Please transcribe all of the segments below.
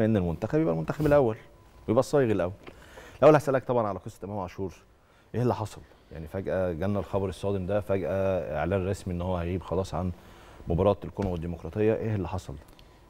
ان المنتخب يبقى المنتخب الاول ويبقى الصايغ الاول الاول هسالك طبعا على قصه امام عاشور ايه اللي حصل يعني فجاه جانا الخبر الصادم ده فجاه اعلان رسمي ان هو هيغيب خلاص عن مباراه الكونغو الديمقراطيه ايه اللي حصل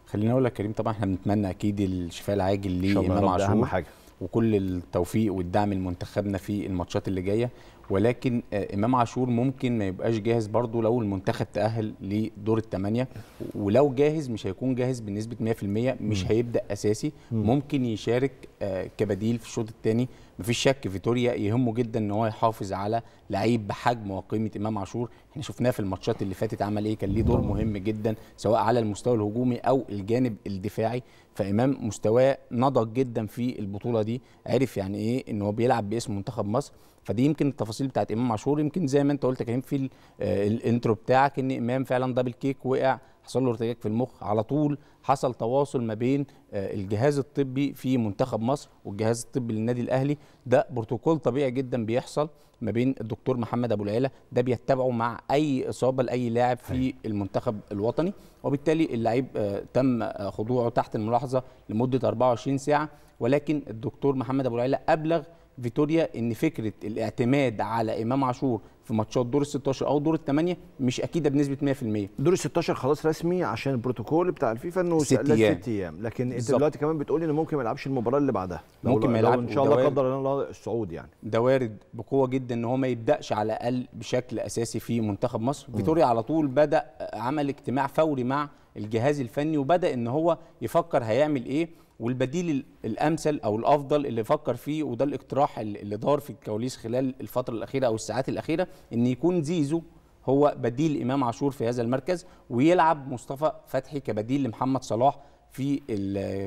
خلينا اقول لك كريم طبعا احنا بنتمنى اكيد الشفاء العاجل لامام عاشور اهم حاجه وكل التوفيق والدعم لمنتخبنا في الماتشات اللي جايه ولكن آه، امام عاشور ممكن ما يبقاش جاهز برضه لو المنتخب تاهل لدور الثمانيه ولو جاهز مش هيكون جاهز بنسبه 100% مش هيبدا اساسي ممكن يشارك آه، كبديل في الشوط الثاني مفيش شك فيتوريا يهمه جدا ان هو يحافظ على لعيب بحجم وقيمه امام عاشور احنا شفناه في الماتشات اللي فاتت عمل ايه كان ليه دور مهم جدا سواء على المستوى الهجومي او الجانب الدفاعي فامام مستواه نضج جدا في البطوله دي عرف يعني ايه ان هو بيلعب باسم منتخب مصر فدي يمكن التفاصيل بتاعت امام عاشور يمكن زي ما انت قلت كريم في الانترو آه، بتاعك ان امام فعلا دبل كيك وقع حصل له ارتجاج في المخ على طول حصل تواصل ما بين آه، الجهاز الطبي في منتخب مصر والجهاز الطبي للنادي الاهلي ده بروتوكول طبيعي جدا بيحصل ما بين الدكتور محمد ابو العيله ده بيتبعه مع اي اصابه لاي لاعب في أيوه. المنتخب الوطني وبالتالي اللعيب آه، تم خضوعه تحت الملاحظه لمده 24 ساعه ولكن الدكتور محمد ابو العيله ابلغ فيتوريا ان فكره الاعتماد على امام عاشور في ماتشات دور ال 16 او دور الثمانيه مش اكيده بنسبه 100% دور ال 16 خلاص رسمي عشان البروتوكول بتاع الفيفا انه ست ايام ست ايام لكن انت دلوقتي كمان بتقولي انه ممكن ما يلعبش المباراه اللي بعدها ممكن ما يلعبش ان شاء الله قدر الله الصعود يعني ده وارد بقوه جدا ان هو ما يبداش على الاقل بشكل اساسي في منتخب مصر فيتوريا على طول بدا عمل اجتماع فوري مع الجهاز الفني وبدا ان هو يفكر هيعمل ايه والبديل الامثل او الافضل اللي فكر فيه وده الاقتراح اللي دار في الكواليس خلال الفتره الاخيره او الساعات الاخيره ان يكون زيزو هو بديل امام عاشور في هذا المركز ويلعب مصطفى فتحي كبديل لمحمد صلاح في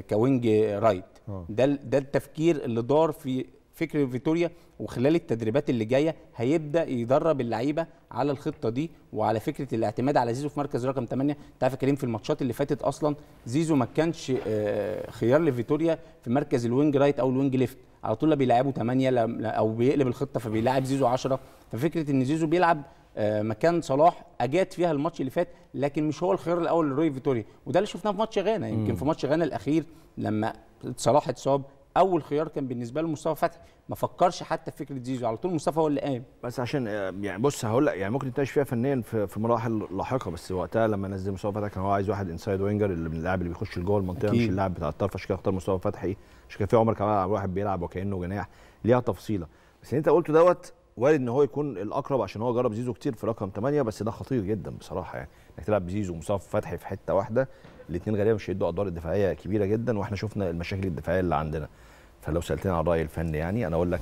كوينج رايت آه. ده ده التفكير اللي دار في فكر فيتوريا وخلال التدريبات اللي جايه هيبدا يدرب اللعيبه على الخطه دي وعلى فكره الاعتماد على زيزو في مركز رقم 8 انت عارف يا كريم في الماتشات اللي فاتت اصلا زيزو ما كانش آه، خيار لفيتوريا في مركز الوينج رايت او الوينج ليفت على طول لا بيلعبوا 8 او بيقلب الخطه فبيلعب زيزو 10 ففكره ان زيزو بيلعب آه، مكان صلاح اجاد فيها الماتش اللي فات لكن مش هو الخيار الاول لروي فيتوريا وده اللي شفناه في ماتش غانا يمكن في ماتش غانا الاخير لما صلاح اتصاب اول خيار كان بالنسبه له مصطفى فتحي ما فكرش حتى في فكره زيزو على طول مصطفى هو اللي قام بس عشان يعني بص هقول يعني ممكن نتناقش فيها فنيا في, في مراحل لاحقه بس وقتها لما نزل مصطفى فتحي كان هو عايز واحد انسايد وينجر اللي من اللاعب اللي بيخش لجوه المنطقه أكيد. مش اللاعب بتاع الطرف عشان كده اختار مصطفى فتحي عشان كان في عمر كمال واحد بيلعب وكانه جناح ليها تفصيله بس انت قلته دوت وارد ان هو يكون الاقرب عشان هو جرب زيزو كتير في رقم 8 بس ده خطير جدا بصراحه يعني انك تلعب بزيزو ومصطفى فتحي في حته واحده الاثنين غالبا مش هيدوا ادوار دفاعيه كبيره جدا واحنا شفنا المشاكل الدفاعيه اللي عندنا فلو سالتني عن الراي الفني يعني انا اقول لك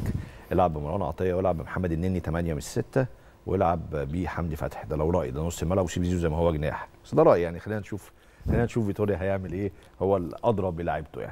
العب بمروان عطيه والعب بمحمد النني 8 من 6 والعب بيه حمدي فتحي ده لو رايي ده نص الملعب وسيب زيزو زي ما هو جناح بس ده رايي يعني خلينا نشوف خلينا نشوف فيتوريا هيعمل ايه هو الاضرب بلاعبته يعني